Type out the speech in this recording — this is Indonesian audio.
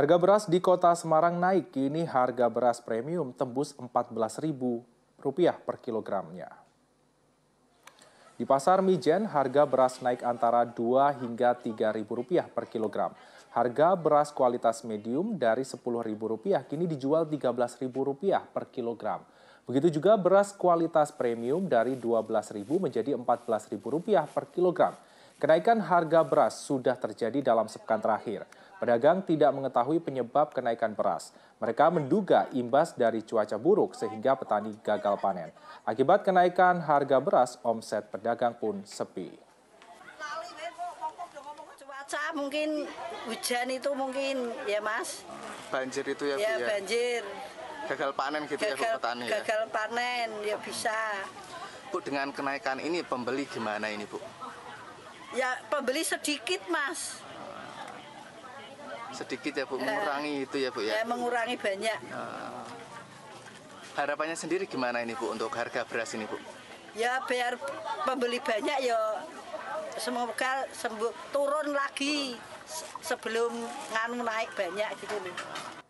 Harga beras di kota Semarang naik, kini harga beras premium tembus Rp14.000 per kilogramnya. Di pasar Mijen, harga beras naik antara Rp2 hingga Rp3.000 per kilogram. Harga beras kualitas medium dari Rp10.000 kini dijual Rp13.000 per kilogram. Begitu juga beras kualitas premium dari Rp12.000 menjadi Rp14.000 per kilogram. Kenaikan harga beras sudah terjadi dalam sepekan terakhir. Pedagang tidak mengetahui penyebab kenaikan beras. Mereka menduga imbas dari cuaca buruk sehingga petani gagal panen. Akibat kenaikan harga beras, omset pedagang pun sepi cuaca mungkin hujan itu mungkin ya mas banjir itu ya ya, ya. banjir gagal panen gitu gagal, ya Bu petani ya? gagal ya? panen ya bisa Bu dengan kenaikan ini pembeli gimana ini Bu Ya pembeli sedikit mas. Sedikit ya bu, eh, mengurangi itu ya bu ya. ya mengurangi banyak. Uh, harapannya sendiri gimana ini bu untuk harga beras ini bu? Ya biar pembeli banyak ya semoga sembuh turun lagi sebelum nganu naik banyak gitu loh.